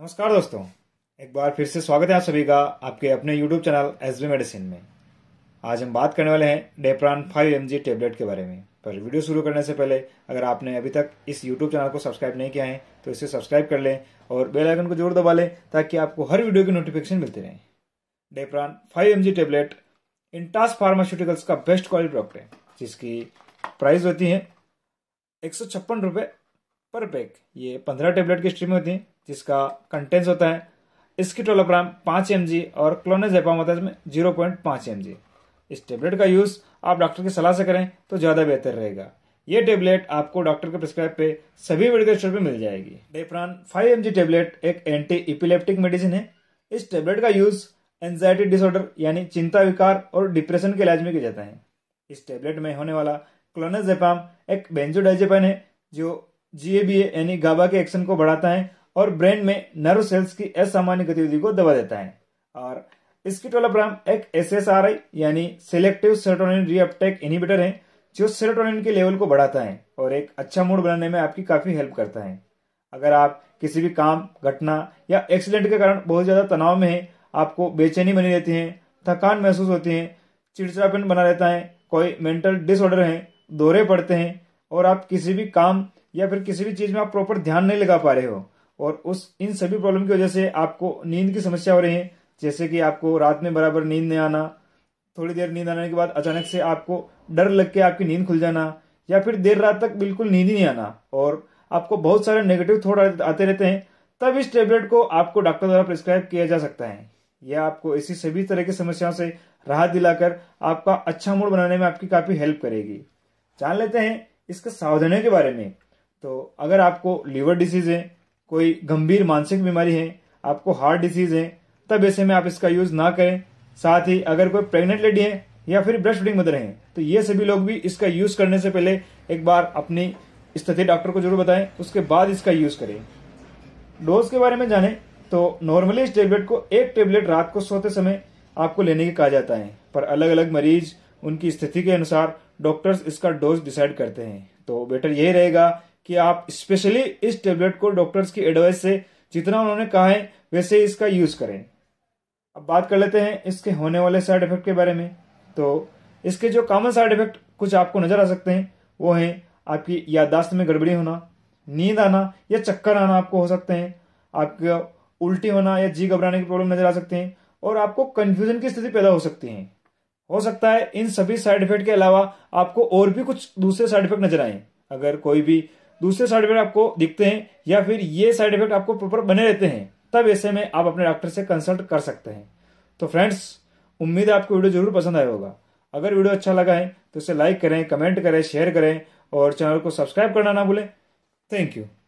नमस्कार दोस्तों एक बार फिर से स्वागत है आप सभी का आपके अपने YouTube channel S B medicine में आज हम बात करने वाले हैं Depran five M G tablet के बारे में पर वीडियो शुरू करने से पहले अगर आपने अभी तक इस यूट्यूब चैनल को सब्सक्राइब नहीं किया है तो इसे सब्सक्राइब कर लें और बेल आइकन को जरूर दबा लें ताकि आपको हर वीडियो की नोटिफिकेशन मिलती रहे Depran five M G tablet Intas pharmaceuticals का बेस्ट क्वालिटी प्रोडक्ट है जिसकी प्राइस होती है एक सौ छप्पन रुपये पर पैक ये पंद्रह टेबलेट की स्ट्रीम होती है जिसका कंटेंस होता है स्किटोलोप्राम पांच एम और क्लोनेजेपाम होता है इसमें जीरो पॉइंट पांच एम इस टेबलेट का यूज़ आप डॉक्टर की सलाह से करें तो ज़्यादा बेहतर रहेगा ये टेबलेट आपको डॉक्टर के प्रिस्क्राइब पे सभी मेडिकल स्टोर पे मिल जाएगी डेप्रान फाइव एम टेबलेट एक एंटी इपिलेप्टिक मेडिसिन है इस टेबलेट का यूज़ एंजाइटी डिसऑर्डर यानी चिंता विकार और डिप्रेशन के इलाज में किया जाता है इस टेबलेट में होने वाला क्लोनाजेपाम एक बेंजोडाइजेपाइन है जो जीएबीए यानी गाबा के एक्शन को बढ़ाता है और ब्रेन में नर्व सेल्स की असामान्य गतिविधि को दबा देता है और इसकी स्किटोलाप्राम एक एस एस आर आई यानी सिलेक्टिव सेरोटोनिन रीअपटेक इनिबिटर है जो सेरोटोनिन के लेवल को बढ़ाता है और एक अच्छा मूड बनाने में आपकी काफी हेल्प करता है अगर आप किसी भी काम घटना या एक्सीडेंट के कारण बहुत ज्यादा तनाव में है आपको बेचैनी बनी रहती है थकान महसूस होती है चिड़चिड़ापन बना रहता है कोई मेंटल डिसऑर्डर है दौरे पड़ते हैं और आप किसी भी काम या फिर किसी भी चीज में आप प्रॉपर ध्यान नहीं लगा पा रहे हो और उस इन सभी प्रॉब्लम की वजह से आपको नींद की समस्या हो रही है जैसे कि आपको रात में बराबर नींद नहीं आना थोड़ी देर नींद आने के बाद अचानक से आपको डर लग के आपकी नींद खुल जाना या फिर देर रात तक बिल्कुल नींद ही नहीं आना और आपको बहुत सारे नेगेटिव थॉट आते रहते हैं तब इस टेबलेट को आपको डॉक्टर द्वारा प्रिस्क्राइब किया जा सकता है यह आपको इसी सभी तरह की समस्याओं से राहत दिलाकर आपका अच्छा मूड बनाने में आपकी काफी हेल्प करेगी जान लेते हैं इसके सावधानियों के बारे में तो अगर आपको लीवर डिसीज है कोई गंभीर मानसिक बीमारी है आपको हार्ट डिजीज है तब ऐसे में आप इसका यूज ना करें साथ ही अगर कोई प्रेग्नेंट लेडी है या फिर ब्रेस्ट फीडिंग मदर है तो ये सभी लोग भी इसका यूज करने से पहले एक बार अपनी स्थिति डॉक्टर को जरूर बताएं उसके बाद इसका यूज करें डोज के बारे में जाने तो नॉर्मली इस टेबलेट को एक टेबलेट रात को सोते समय आपको लेने के कहा जाता है पर अलग अलग मरीज उनकी स्थिति के अनुसार डॉक्टर्स इसका डोज डिसाइड करते हैं तो बेटर यही रहेगा कि आप स्पेशली इस टेबलेट को डॉक्टर्स की एडवाइस से जितना उन्होंने कहा है वैसे इसका यूज करें अब बात कर लेते हैं इसके होने वाले साइड इफेक्ट के बारे में तो इसके जो कॉमन साइड इफेक्ट कुछ आपको नजर आ सकते हैं वो है आपकी याददाश्त में गड़बड़ी होना नींद आना या चक्कर आना आपको हो सकते हैं आपका उल्टी होना या जी घबराने की प्रॉब्लम नजर आ सकते हैं और आपको कंफ्यूजन की स्थिति पैदा हो सकती है हो सकता है इन सभी साइड इफेक्ट के अलावा आपको और भी कुछ दूसरे साइड इफेक्ट नजर आए अगर कोई भी दूसरे साइड इफेक्ट आपको दिखते हैं या फिर ये साइड इफेक्ट आपको प्रॉपर बने रहते हैं तब ऐसे में आप अपने डॉक्टर से कंसल्ट कर सकते हैं तो फ्रेंड्स उम्मीद है आपको वीडियो जरूर पसंद आया होगा अगर वीडियो अच्छा लगा है तो इसे लाइक करें कमेंट करें शेयर करें और चैनल को सब्सक्राइब करना ना भूलें थैंक यू